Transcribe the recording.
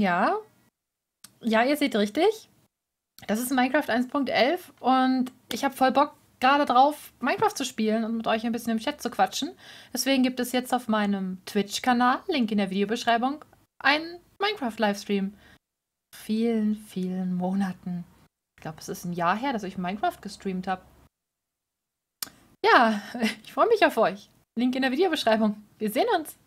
Ja. Ja, ihr seht richtig. Das ist Minecraft 1.11 und ich habe voll Bock gerade drauf, Minecraft zu spielen und mit euch ein bisschen im Chat zu quatschen. Deswegen gibt es jetzt auf meinem Twitch-Kanal, Link in der Videobeschreibung, einen Minecraft-Livestream. Vielen, vielen Monaten. Ich glaube, es ist ein Jahr her, dass ich Minecraft gestreamt habe. Ja, ich freue mich auf euch. Link in der Videobeschreibung. Wir sehen uns.